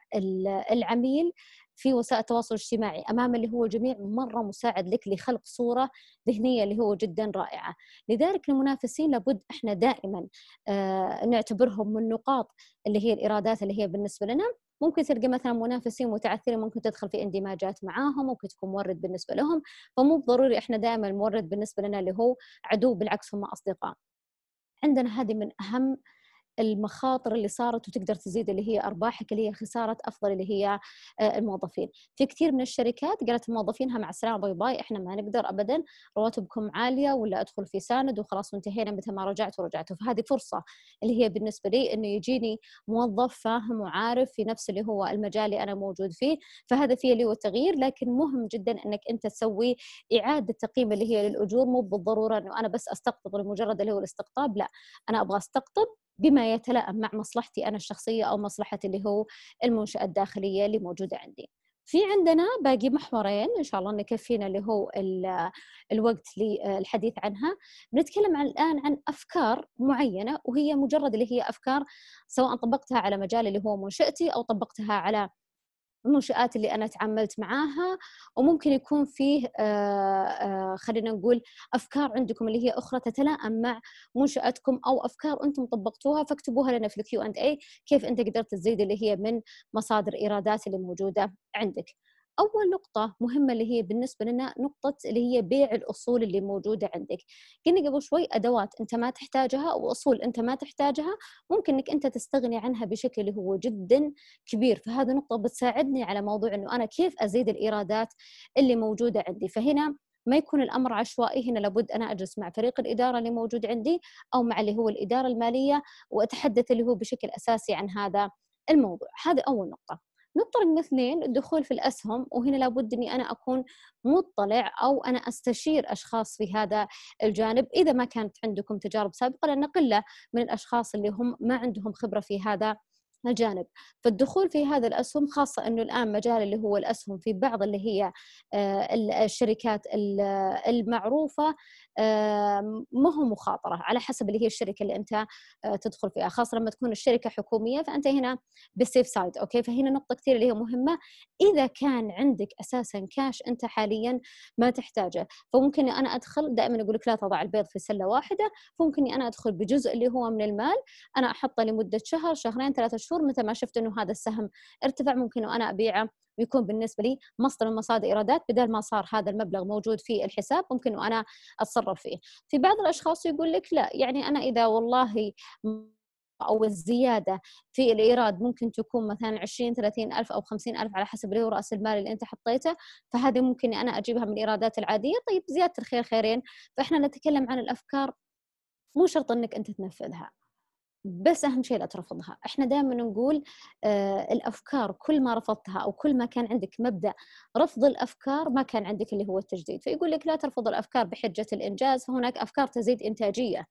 Speaker 1: العميل في وسائل التواصل الاجتماعي امام اللي هو جميع مره مساعد لك لخلق صوره ذهنيه اللي هو جدا رائعه، لذلك المنافسين لابد احنا دائما آه، نعتبرهم من نقاط اللي هي الايرادات اللي هي بالنسبه لنا ممكن تلقى مثلا منافسين متعثرين ممكن تدخل في اندماجات معاهم ممكن تكون مورد بالنسبه لهم فمو بضروري احنا دائما المورد بالنسبه لنا اللي هو عدو بالعكس هم اصدقاء عندنا هذه من اهم المخاطر اللي صارت وتقدر تزيد اللي هي ارباحك اللي هي خساره افضل اللي هي آه، الموظفين في كثير من الشركات قالت موظفينها مع السلامه باي باي احنا ما نقدر ابدا رواتبكم عاليه ولا ادخل في ساند وخلاص وانتهينا متى ما رجعت ورجعت فهذه فرصه اللي هي بالنسبه لي انه يجيني موظف فاهم وعارف في نفس اللي هو المجال اللي انا موجود فيه فهذا فيه اللي هو التغيير لكن مهم جدا انك انت تسوي اعاده تقييم اللي هي للاجور مو بالضروره انه انا بس استقطب لمجرد اللي هو الاستقطاب لا انا ابغى استقطب بما يتلائم مع مصلحتي انا الشخصيه او مصلحه اللي هو المنشاه الداخليه اللي موجوده عندي. في عندنا باقي محورين ان شاء الله نكفينا اللي هو الوقت للحديث عنها بنتكلم عن الان عن افكار معينه وهي مجرد اللي هي افكار سواء طبقتها على مجال اللي هو منشاتي او طبقتها على المنشآت اللي أنا تعاملت معاها وممكن يكون فيه آه، آه، خلينا نقول أفكار عندكم اللي هي أخرى تتلائم مع منشآتكم أو أفكار أنتم طبقتوها فاكتبوها لنا في الكيو أند أي كيف أنت قدرت تزيد اللي هي من مصادر إيرادات اللي موجودة عندك اول نقطه مهمه اللي هي بالنسبه لنا نقطه اللي هي بيع الاصول اللي موجوده عندك قلنا قبل شوي ادوات انت ما تحتاجها واصول انت ما تحتاجها ممكن انك انت تستغني عنها بشكل اللي هو جدا كبير فهذه نقطه بتساعدني على موضوع انه انا كيف ازيد الايرادات اللي موجوده عندي فهنا ما يكون الامر عشوائي هنا لابد انا اجلس مع فريق الاداره اللي موجود عندي او مع اللي هو الاداره الماليه واتحدث اللي هو بشكل اساسي عن هذا الموضوع هذا اول نقطه نضطر من اثنين الدخول في الاسهم وهنا لابد اني انا اكون مطلع او انا استشير اشخاص في هذا الجانب اذا ما كانت عندكم تجارب سابقه لان قله من الاشخاص اللي هم ما عندهم خبره في هذا جانب فالدخول في هذا الأسهم خاصة أنه الآن مجال اللي هو الأسهم في بعض اللي هي آه، الشركات المعروفة ما هو مخاطرة على حسب اللي هي الشركة اللي أنت آه، تدخل فيها خاصة لما تكون الشركة حكومية فأنت هنا بالسيف سايد أوكي فهنا نقطة كثير اللي هي مهمة إذا كان عندك أساسا كاش أنت حاليا ما تحتاجه فممكن أنا أدخل دائما أقول لك لا تضع البيض في سلة واحدة فممكن أنا أدخل بجزء اللي هو من المال أنا أحطه لمدة شهر شهرين ثلاثة شهور العطور متى ما شفت انه هذا السهم ارتفع ممكن وانا ابيعه ويكون بالنسبه لي مصدر من مصادر ايرادات بدل ما صار هذا المبلغ موجود في الحساب ممكن وانا اتصرف فيه في بعض الاشخاص يقول لك لا يعني انا اذا والله أو الزيادة في الإيراد ممكن تكون مثلا 20 30 ألف أو 50 ألف على حسب اللي هو رأس المال اللي أنت حطيته فهذه ممكن أنا أجيبها من الإيرادات العادية طيب زيادة الخير خيرين فإحنا نتكلم عن الأفكار مو شرط أنك أنت تنفذها بس اهم شيء لا ترفضها احنا دائما نقول آه الافكار كل ما رفضتها او كل ما كان عندك مبدا رفض الافكار ما كان عندك اللي هو التجديد فيقول لك لا ترفض الافكار بحجه الانجاز فهناك افكار تزيد انتاجيه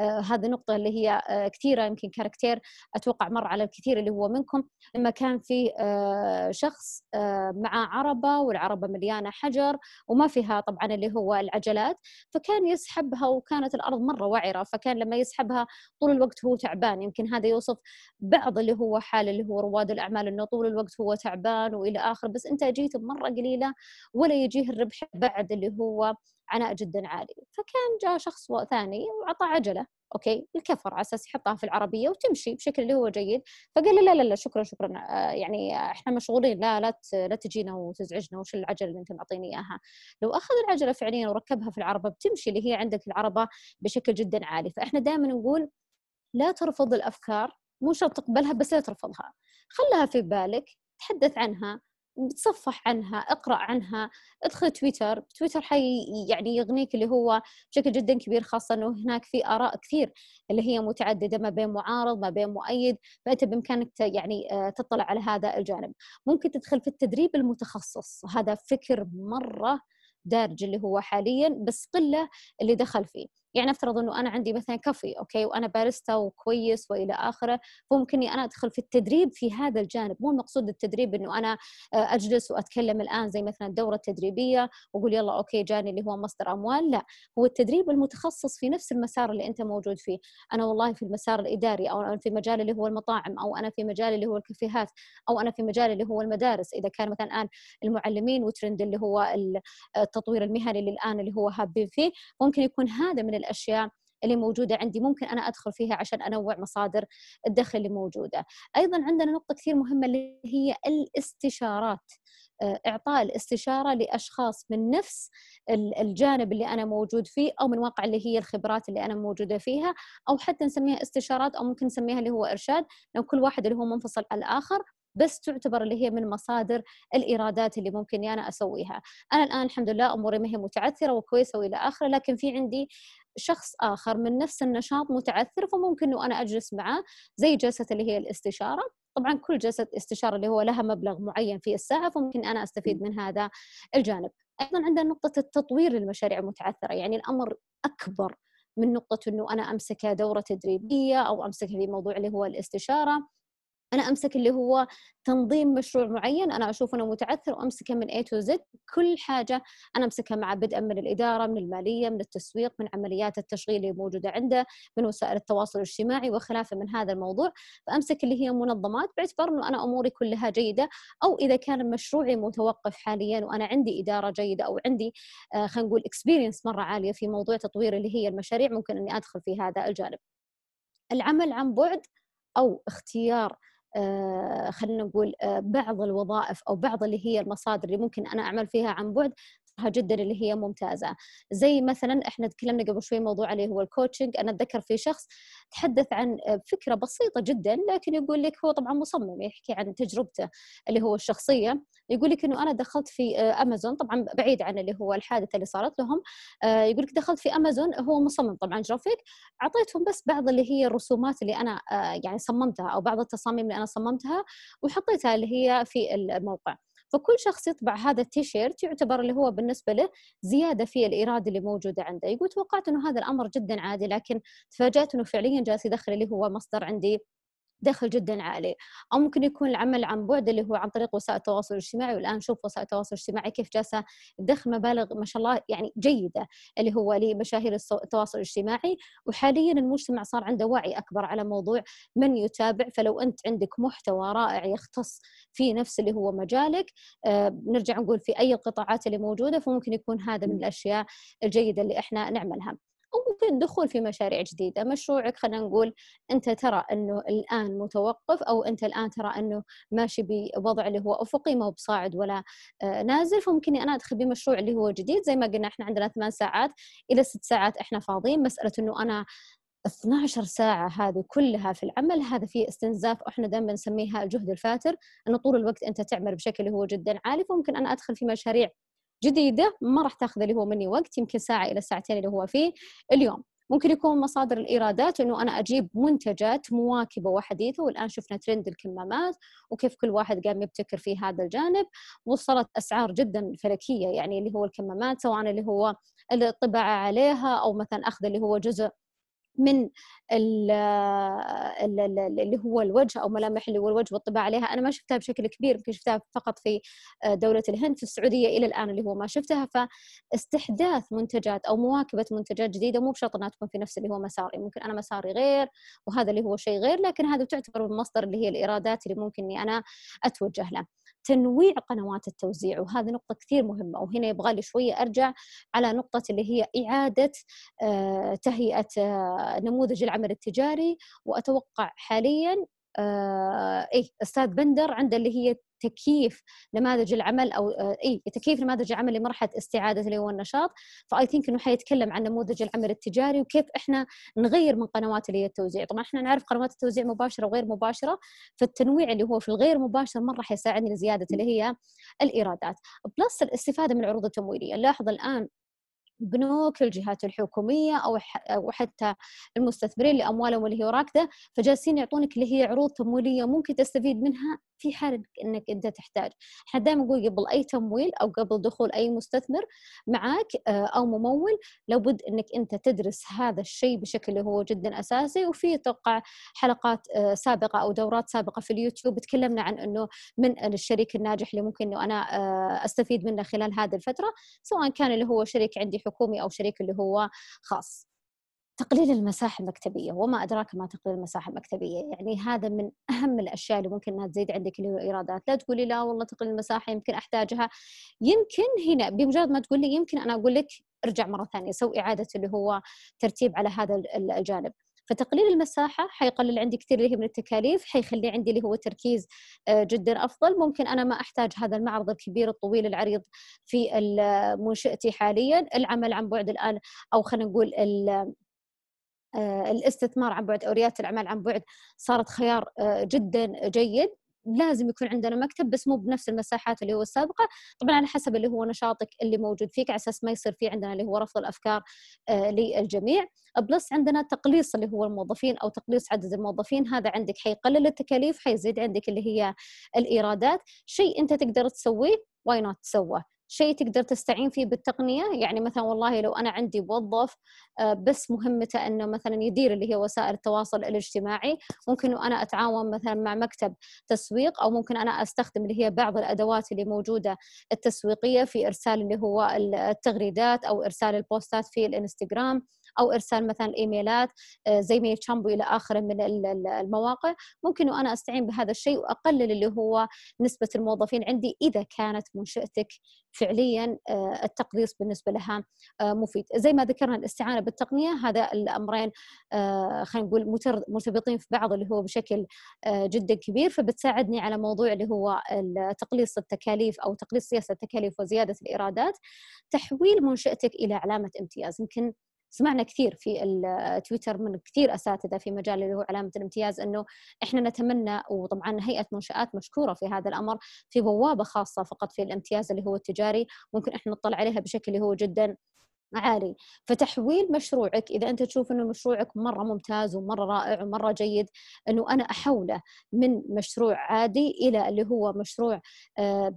Speaker 1: آه هذه نقطه اللي هي آه كثيره يمكن كاركتير اتوقع مر على الكثير اللي هو منكم لما كان في آه شخص آه مع عربه والعربه مليانه حجر وما فيها طبعا اللي هو العجلات فكان يسحبها وكانت الارض مره وعره فكان لما يسحبها طول الوقت هو تعب تعبان يمكن هذا يوصف بعض اللي هو حال اللي هو رواد الاعمال انه طول الوقت هو تعبان والى اخر بس انتاجيته مره قليله ولا يجيه الربح بعد اللي هو عناء جدا عالي فكان جاء شخص ثاني وعطى عجله اوكي الكفر على اساس يحطها في العربيه وتمشي بشكل اللي هو جيد فقال لي لا لا لا شكرا شكرا آه، يعني احنا مشغولين لا لا لا تجينا وتزعجنا وش العجله اللي انت معطيني اياها لو اخذ العجله فعليا وركبها في العربه بتمشي اللي هي عندك العربه بشكل جدا عالي فاحنا دائما نقول لا ترفض الافكار مو شرط تقبلها بس لا ترفضها خلها في بالك تحدث عنها تصفح عنها اقرا عنها ادخل تويتر تويتر حي يعني يغنيك اللي هو بشكل جدا كبير خاصه انه هناك في اراء كثير اللي هي متعدده ما بين معارض ما بين مؤيد فانت بامكانك يعني آه، تطلع على هذا الجانب ممكن تدخل في التدريب المتخصص هذا فكر مره دارج اللي هو حاليا بس قله اللي دخل فيه يعني افترض انه انا عندي مثلا كافي اوكي وانا بارستا وكويس والى اخره فممكن اني انا ادخل في التدريب في هذا الجانب مو المقصود التدريب انه انا آه، اجلس واتكلم الان زي مثلا الدوره التدريبيه واقول يلا اوكي جاني اللي هو مصدر اموال لا هو التدريب المتخصص في نفس المسار اللي انت موجود فيه انا والله في المسار الاداري او انا في مجال اللي هو المطاعم او انا في مجال اللي هو الكافيهات او انا في مجال اللي هو المدارس اذا كان مثلا الان المعلمين وترند اللي هو آه، التطوير المهني اللي الان اللي هو هابين فيه ممكن يكون هذا من الاشياء اللي موجودة عندي ممكن أنا أدخل فيها عشان أنوع مصادر الدخل اللي موجودة أيضا عندنا نقطة كثير مهمة اللي هي الاستشارات آه، إعطاء الاستشارة لأشخاص من نفس الجانب اللي أنا موجود فيه أو من واقع اللي هي الخبرات اللي أنا موجودة فيها أو حتى نسميها استشارات أو ممكن نسميها اللي هو إرشاد لو كل واحد اللي هو منفصل على الآخر بس تعتبر اللي هي من مصادر الايرادات اللي ممكن انا اسويها انا الان الحمد لله اموري ما هي متعثره وكويسه والى اخره لكن في عندي شخص اخر من نفس النشاط متعثر فممكن انه انا اجلس معاه زي جلسه اللي هي الاستشاره طبعا كل جلسه استشاره اللي هو لها مبلغ معين في الساعه فممكن انا استفيد من هذا الجانب ايضا عندنا نقطه التطوير للمشاريع المتعثره يعني الامر اكبر من نقطه انه انا امسك دوره تدريبيه او امسك في موضوع اللي هو الاستشاره انا امسك اللي هو تنظيم مشروع معين انا اشوف انه متعثر وامسكه من اي تو زد كل حاجه انا امسكها مع بدءا من الاداره من الماليه من التسويق من عمليات التشغيل اللي موجوده عنده من وسائل التواصل الاجتماعي وخلافه من هذا الموضوع فامسك اللي هي منظمات باعتبار انه انا اموري كلها جيده او اذا كان مشروعي متوقف حاليا وانا عندي اداره جيده او عندي آه، خلينا نقول اكسبيرينس مره عاليه في موضوع تطوير اللي هي المشاريع ممكن اني ادخل في هذا الجانب العمل عن بعد او اختيار آه، خلينا نقول آه، بعض الوظائف او بعض اللي هي المصادر اللي ممكن انا اعمل فيها عن بعد جدا اللي هي ممتازه زي مثلا احنا تكلمنا قبل شوي موضوع عليه هو الكوتشنج انا اتذكر في شخص تحدث عن آه، فكره بسيطه جدا لكن يقول لك هو طبعا مصمم يحكي عن تجربته اللي هو الشخصيه يقول لك انه انا دخلت في امازون آه، طبعا بعيد عن اللي هو الحادثه اللي صارت لهم آه، يقول لك دخلت في امازون هو مصمم طبعا جرافيك اعطيتهم بس بعض اللي هي الرسومات اللي انا آه، يعني صممتها او بعض التصاميم اللي انا صممتها وحطيتها اللي هي في الموقع فكل شخص يطبع هذا التيشيرت يعتبر اللي هو بالنسبه له زياده في الايراد اللي موجوده عنده يقول توقعت انه هذا الامر جدا عادي لكن تفاجات انه فعليا جالس يدخل اللي هو مصدر عندي دخل جدا عالي او ممكن يكون العمل عن بعد اللي هو عن طريق وسائل التواصل الاجتماعي والان شوف وسائل التواصل الاجتماعي كيف جالسه تدخل مبالغ ما شاء الله يعني جيده اللي هو لمشاهير التواصل الاجتماعي وحاليا المجتمع صار عنده وعي اكبر على موضوع من يتابع فلو انت عندك محتوى رائع يختص في نفس اللي هو مجالك آه نرجع نقول في اي القطاعات اللي موجوده فممكن يكون هذا من الاشياء الجيده اللي احنا نعملها ممكن الدخول في مشاريع جديدة مشروعك خلينا نقول أنت ترى أنه الآن متوقف أو أنت الآن ترى أنه ماشي بوضع اللي هو أفقي ما هو بصاعد ولا آه، نازل فممكن أنا أدخل بمشروع اللي هو جديد زي ما قلنا إحنا عندنا ثمان ساعات إلى ست ساعات إحنا فاضيين مسألة أنه أنا 12 ساعة هذه كلها في العمل هذا في استنزاف احنا دائما نسميها الجهد الفاتر انه طول الوقت انت تعمل بشكل هو جدا عالي فممكن انا ادخل في مشاريع جديده ما راح تاخذ اللي هو مني وقت يمكن ساعه الى ساعتين اللي هو فيه اليوم ممكن يكون مصادر الايرادات انه انا اجيب منتجات مواكبه وحديثه والان شفنا ترند الكمامات وكيف كل واحد قام يبتكر في هذا الجانب وصلت اسعار جدا فلكيه يعني اللي هو الكمامات سواء اللي هو الطباعه عليها او مثلا اخذ اللي هو جزء من اللي هو الوجه او ملامح اللي هو الوجه والطباع عليها انا ما شفتها بشكل كبير يمكن شفتها فقط في آه، دوله الهند في السعوديه الى الان اللي هو ما شفتها فاستحداث منتجات او مواكبه منتجات جديده مو بشرط انها تكون في نفس اللي هو مساري ممكن انا مساري غير وهذا اللي هو شيء غير لكن هذا تعتبر من مصدر اللي هي الايرادات اللي ممكن اني انا اتوجه له تنويع قنوات التوزيع وهذه نقطة كثير مهمة وهنا يبغى لي شوية أرجع على نقطة اللي هي إعادة آه، تهيئة آه، نموذج العمل التجاري وأتوقع حاليا آه، ايه استاذ بندر عنده اللي هي تكييف نماذج العمل او آه، اي تكييف نماذج العمل لمرحله استعاده اللي هو النشاط فاي ثينك انه حيتكلم عن نموذج العمل التجاري وكيف احنا نغير من قنوات اللي هي التوزيع طبعا احنا نعرف قنوات التوزيع مباشره وغير مباشره فالتنويع اللي هو في الغير مباشر مره يساعدني لزياده اللي هي الايرادات بلس الاستفاده من العروض التمويليه لاحظ الان بنوك الجهات الحكومية أو وحتى حتى المستثمرين لأموالهم اللي هي راكدة فجالسين يعطونك اللي هي عروض تمويلية ممكن تستفيد منها في حال انك انت تحتاج احنا دائما نقول قبل اي تمويل او قبل دخول اي مستثمر معك آه، او ممول لابد انك انت تدرس هذا الشيء بشكل هو جدا اساسي وفي توقع حلقات آه، سابقه او دورات سابقه في اليوتيوب تكلمنا عن انه من الشريك الناجح اللي ممكن انه انا آه، استفيد منه خلال هذه الفتره سواء كان اللي هو شريك عندي حكومي او شريك اللي هو خاص تقليل المساحة المكتبية وما أدراك ما تقليل المساحة المكتبية يعني هذا من أهم الأشياء اللي ممكن أنها تزيد عندك اللي هو إيرادات لا تقولي لا والله تقليل المساحة يمكن أحتاجها يمكن هنا بمجرد ما تقولي يمكن أنا أقول لك ارجع مرة ثانية سوي إعادة اللي هو ترتيب على هذا الجانب فتقليل المساحة حيقلل عندي كثير اللي هي من التكاليف حيخلي عندي اللي هو تركيز آه، جدا أفضل ممكن أنا ما أحتاج هذا المعرض الكبير الطويل العريض في منشئتي حاليا العمل عن بعد الآن أو خلينا نقول آه، الاستثمار عن بعد او رياده الاعمال عن بعد صارت خيار آه، جدا جيد لازم يكون عندنا مكتب بس مو بنفس المساحات اللي هو السابقه طبعا على حسب اللي هو نشاطك اللي موجود فيك على اساس ما يصير في عندنا اللي هو رفض الافكار آه، للجميع بلس عندنا تقليص اللي هو الموظفين او تقليص عدد الموظفين هذا عندك حيقلل التكاليف حيزيد عندك اللي هي الايرادات شيء انت تقدر تسويه واي نوت تسوه شيء تقدر تستعين فيه بالتقنيه يعني مثلا والله لو انا عندي موظف آه، بس مهمته انه مثلا يدير اللي هي وسائل التواصل الاجتماعي ممكن انا اتعاون مثلا مع مكتب تسويق او ممكن انا استخدم اللي هي بعض الادوات اللي موجوده التسويقيه في ارسال اللي هو التغريدات او ارسال البوستات في الانستغرام او ارسال مثلا ايميلات آه، زي ميل تشامب والى اخره من المواقع ممكن وانا استعين بهذا الشيء واقلل اللي هو نسبه الموظفين عندي اذا كانت منشاتك فعليا آه، التقليص بالنسبه لها آه، مفيد زي ما ذكرنا الاستعانه بالتقنيه هذا الامرين خلينا نقول مرتبطين في بعض اللي هو بشكل جدا كبير فبتساعدني على موضوع اللي هو تقليص التكاليف او تقليص سياسه التكاليف وزياده الايرادات تحويل منشاتك الى علامه امتياز يمكن سمعنا كثير في تويتر من كثير اساتذه في مجال اللي هو علامه الامتياز انه احنا نتمنى وطبعا هيئه منشات مشكوره في هذا الامر في بوابه خاصه فقط في الامتياز اللي هو التجاري ممكن احنا نطلع عليها بشكل اللي هو جدا عالي فتحويل مشروعك اذا انت تشوف انه مشروعك مره ممتاز ومره رائع ومره جيد انه انا احوله من مشروع عادي الى اللي هو مشروع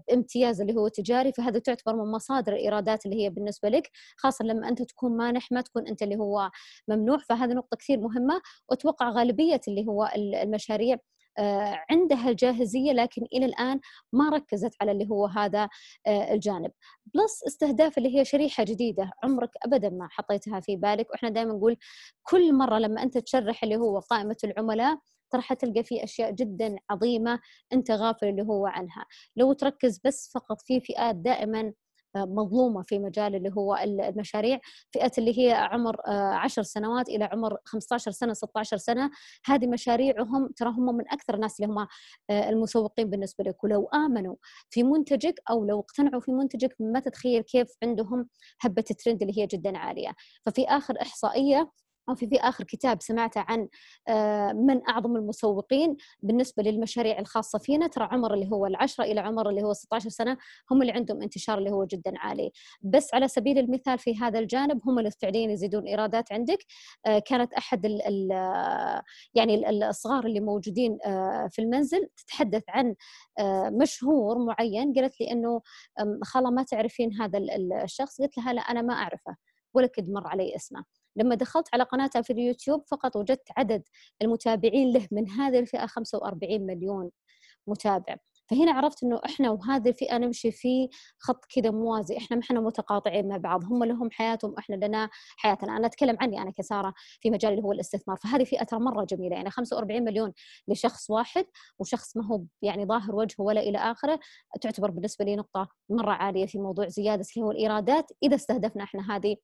Speaker 1: بامتياز آه، اللي هو تجاري فهذا تعتبر من مصادر الايرادات اللي هي بالنسبه لك خاصه لما انت تكون مانح ما تكون انت اللي هو ممنوع فهذه نقطه كثير مهمه واتوقع غالبيه اللي هو المشاريع آه، عندها الجاهزيه لكن الى الان ما ركزت على اللي هو هذا آه، الجانب بلس استهداف اللي هي شريحه جديده عمرك ابدا ما حطيتها في بالك واحنا دائما نقول كل مره لما انت تشرح اللي هو قائمه العملاء ترى حتلقى في أشياء جدا عظيمة أنت غافل اللي هو عنها لو تركز بس فقط في فئات دائما آه، مظلومه في مجال اللي هو المشاريع فئه اللي هي عمر 10 آه، سنوات الى عمر 15 سنه 16 سنه هذه مشاريعهم ترى هم من اكثر الناس اللي هم آه، المسوقين بالنسبه لك ولو امنوا في منتجك او لو اقتنعوا في منتجك ما تتخيل كيف عندهم هبه الترند اللي هي جدا عاليه ففي اخر احصائيه أو في, في آخر كتاب سمعته عن آه، من أعظم المسوقين بالنسبة للمشاريع الخاصة فينا ترى عمر اللي هو العشرة إلى عمر اللي هو 16 سنة هم اللي عندهم انتشار اللي هو جدا عالي بس على سبيل المثال في هذا الجانب هم اللي فعليا يزيدون إيرادات عندك آه، كانت أحد الـ الـ آه، يعني الصغار اللي موجودين في المنزل تتحدث عن مشهور معين قالت لي أنه خالة ما تعرفين هذا الشخص قلت لها لا أنا ما أعرفه ولا قد مر علي اسمه لما دخلت على قناته في اليوتيوب فقط وجدت عدد المتابعين له من هذه الفئه 45 مليون متابع فهنا عرفت انه احنا وهذه الفئه نمشي في خط كذا موازي احنا ما احنا متقاطعين مع بعض هم لهم حياتهم احنا لنا حياتنا انا اتكلم عني انا كساره في مجال اللي هو الاستثمار فهذه فئه ترى مره جميله يعني 45 مليون لشخص واحد وشخص ما هو يعني ظاهر وجهه ولا الى اخره تعتبر بالنسبه لي نقطه مره عاليه في موضوع زياده هو الايرادات اذا استهدفنا احنا هذه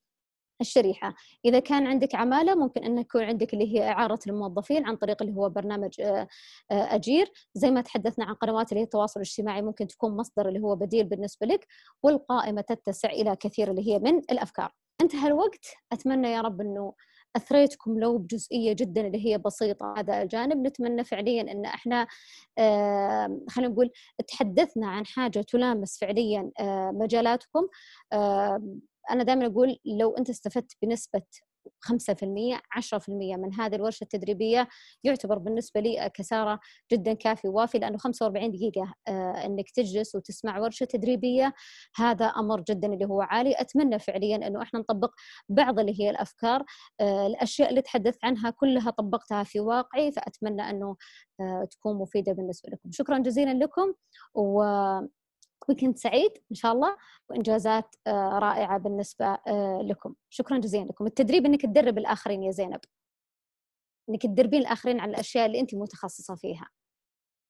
Speaker 1: الشريحة إذا كان عندك عمالة ممكن أن يكون عندك اللي هي إعارة الموظفين عن طريق اللي هو برنامج آه، آه، أجير زي ما تحدثنا عن قنوات اللي هي التواصل الاجتماعي ممكن تكون مصدر اللي هو بديل بالنسبة لك والقائمة تتسع إلى كثير اللي هي من الأفكار انتهى الوقت أتمنى يا رب أنه اثريتكم لو بجزئيه جدا اللي هي بسيطه هذا الجانب نتمنى فعليا ان احنا خلينا نقول تحدثنا عن حاجه تلامس فعليا مجالاتكم انا دائما اقول لو انت استفدت بنسبه 5% 10% من هذه الورشة التدريبية يعتبر بالنسبة لي كسارة جدا كافي ووافي لأنه 45 دقيقة آه، أنك تجلس وتسمع ورشة تدريبية هذا أمر جدا اللي هو عالي أتمنى فعليا أنه إحنا نطبق بعض اللي هي الأفكار آه، الأشياء اللي تحدثت عنها كلها طبقتها في واقعي فأتمنى أنه آه، تكون مفيدة بالنسبة لكم شكرا جزيلا لكم و ويكند سعيد ان شاء الله وانجازات آه، رائعه بالنسبه آه، لكم شكرا جزيلا لكم التدريب انك تدرب الاخرين يا زينب انك تدربين الاخرين على الاشياء اللي انت متخصصه فيها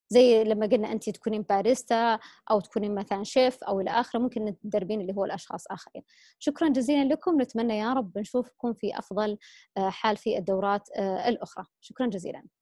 Speaker 1: زي لما قلنا انت تكونين باريستا او تكونين مثلا شيف او الى اخره ممكن تدربين اللي هو الاشخاص اخرين شكرا جزيلا لكم نتمنى يا رب نشوفكم في افضل آه، حال في الدورات الاخرى شكرا جزيلا